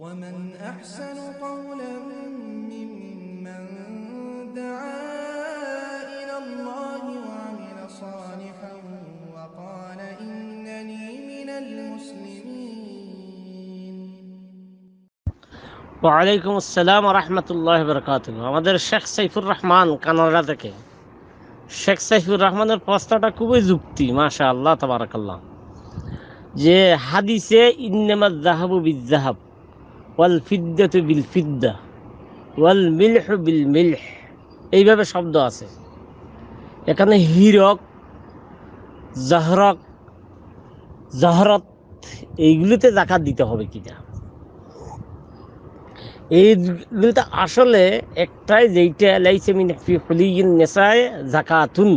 ومن أحسن قولا ممن دعا إلى الله وعمل صالحا وقال إنني من المسلمين وعليكم السلام ورحمة الله وبركاته ومدر الشيخ سيف الرحمن كان رضاك الشيخ سيف الرحمن الفاستاتا كوبي زبتي ما شاء الله تبارك الله যে হাদিসে ইন্নেমা জাহাবু বিজ্জাহাব ওয়াল ফিদ্দাতু বিল ফিদ্দা ওয়াল মিলহ বিল মিলহ এইভাবে শব্দ আছে এখানে হিরক জাহরক জাহরত এইগুলিতে জাকাত দিতে হবে কিনা এইগুলিতে আসলে একটাই যেইটা লাইছে মিন জাকাতুন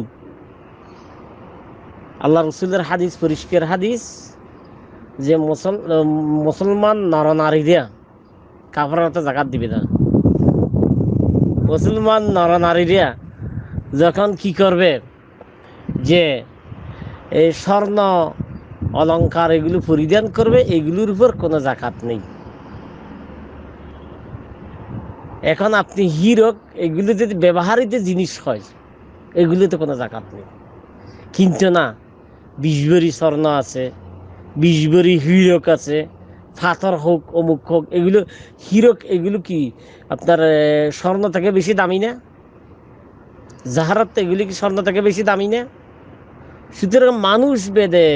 আল্লাহ রসুলের হাদিস পরিষ্কার হাদিস যে মুসল মুসলমান নরনারীরা কাপড়ের মতো জাকাত দিবে না মুসলমান নরনারীরা যখন কি করবে যে এই স্বর্ণ অলঙ্কার এগুলো পরিধান করবে এগুলোর উপর কোনো জাকাত নেই এখন আপনি হিরক এগুলো যদি ব্যবহারিত জিনিস হয় এগুলোতে কোনো জাকাত নেই কিন্তু না বিশ ভরি স্বর্ণ আছে বিশ ভরি হিরক আছে ফাথর হোক অমুক হোক এগুলো হিরক এগুলো কি আপনার স্বর্ণ থেকে বেশি দামি না জাহারাত এগুলি কি স্বর্ণ থেকে বেশি দামি না সুতরাং মানুষ বেদে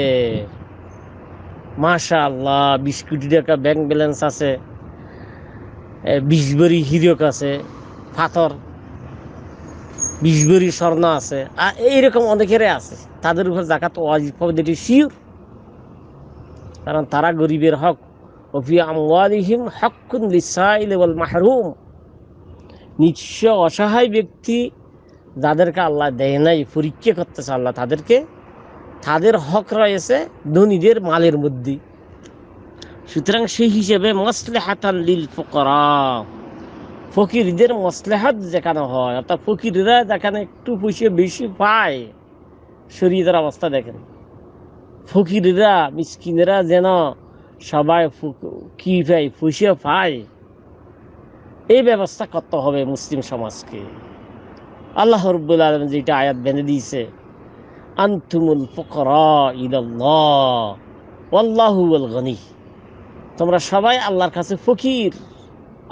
মাশা আল্লাহ বিশ কোটি টাকা ব্যাংক ব্যালেন্স আছে বিশ বড়ি হিরক আছে ফাথর বিশ বড়ি স্বর্ণ আছে আর এইরকম অনেকের আছে তাদের উপর জাকাত ওয়াজিব হবে যেটি শিওর কারণ তারা গরিবের হক ওফি আমওয়ালিহিম হাক্কুন লিসাইল ওয়াল মাহরুম নিঃস্ব অসহায় ব্যক্তি যাদেরকে আল্লাহ দেয় নাই পরীক্ষা করতেছে আল্লাহ তাদেরকে তাদের হক রয়েছে ধনীদের মালের মধ্যে সুতরাং সেই হিসেবে মসলেহাতান লিল ফকরা ফকিরদের মসলেহাত যেখানে হয় অর্থাৎ ফকিররা যেখানে একটু পয়সা বেশি পায় শরীরের অবস্থা দেখেন ফকিররা মিসকিনেরা যেন সবাই কি ভাই ফুসিয়ে ভাই এই ব্যবস্থা করতে হবে মুসলিম সমাজকে আল্লাহ রব্বুল আলম যেটা আয়াত বেঁধে দিয়েছে আন্তুমুল ফকর ইদাল্লাহুল গনি তোমরা সবাই আল্লাহর কাছে ফকির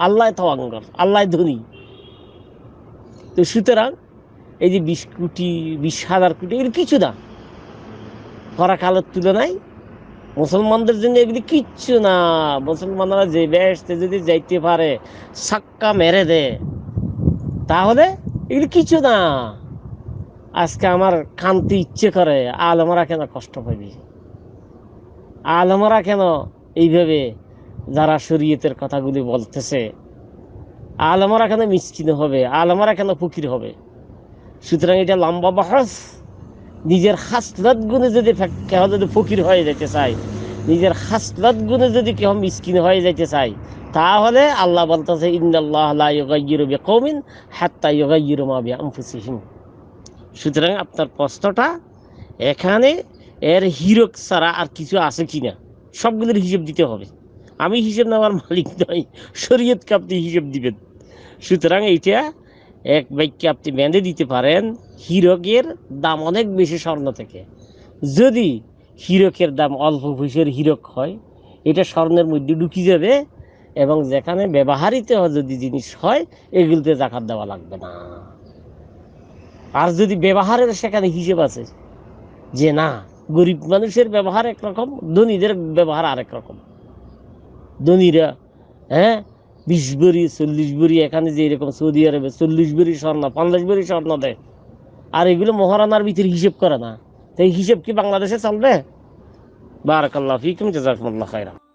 আল্লাহ তওয়াঙ্গর আল্লাহ ধনী তো সুতরাং এই যে বিশ কোটি বিশ হাজার কোটি এর কিছু না করা কালের তুলনায় মুসলমানদের জন্য এগুলি কিচ্ছু না মুসলমানরা যে বেহেস্তে যদি যাইতে পারে সাক্কা মেরে দে তাহলে এগুলি কিছু না আজকে আমার কান্তি ইচ্ছে করে আলমরা কেন কষ্ট পাবি আলমরা কেন এইভাবে যারা শরীয়তের কথাগুলি বলতেছে আলমরা কেন মিসকিন হবে আলমরা কেন ফকির হবে সুতরাং এটা লম্বা বহস নিজের হাসলাত গুণে যদি কেহ যদি ফকির হয়ে যেতে চায় নিজের হাসলাত গুণে যদি কেহ মিসকিন হয়ে যেতে চায় তাহলে আল্লাহ বলতেছে ইন্দাল্লাহমিন হাত্তা ইয়োগাইরুমাবিয়ামফুসিহীন সুতরাং আপনার প্রশ্নটা এখানে এর হিরক ছাড়া আর কিছু আছে কি না সবগুলোর হিসেব দিতে হবে আমি হিসেব নেওয়ার মালিক নয় শরীয়তকে আপনি হিসেব দিবেন সুতরাং এইটা এক বাইককে আপনি বেঁধে দিতে পারেন হিরকের দাম অনেক বেশি স্বর্ণ থেকে যদি হিরকের দাম অল্প ভুষের হিরক হয় এটা স্বর্ণের মধ্যে ঢুকি যাবে এবং যেখানে ব্যবহারিত যদি জিনিস হয় এগুলোতে জাকাত দেওয়া লাগবে না আর যদি ব্যবহারের সেখানে হিসেব আছে যে না গরিব মানুষের ব্যবহার একরকম ধনীদের ব্যবহার আরেক রকম ধনীরা হ্যাঁ বিশ বরি চল্লিশ বরি এখানে যে এরকম সৌদি আরবে চল্লিশ বড়ি স্বর্ণ পঞ্চাশ ভরি স্বর্ণ দেয় আর এগুলো মহারানার ভিতরে হিসেব করে না তাই হিসেব কি বাংলাদেশে চলবে বারাকাল্লাহ ফিকুম জাজাকুমুল্লাহ খাইরা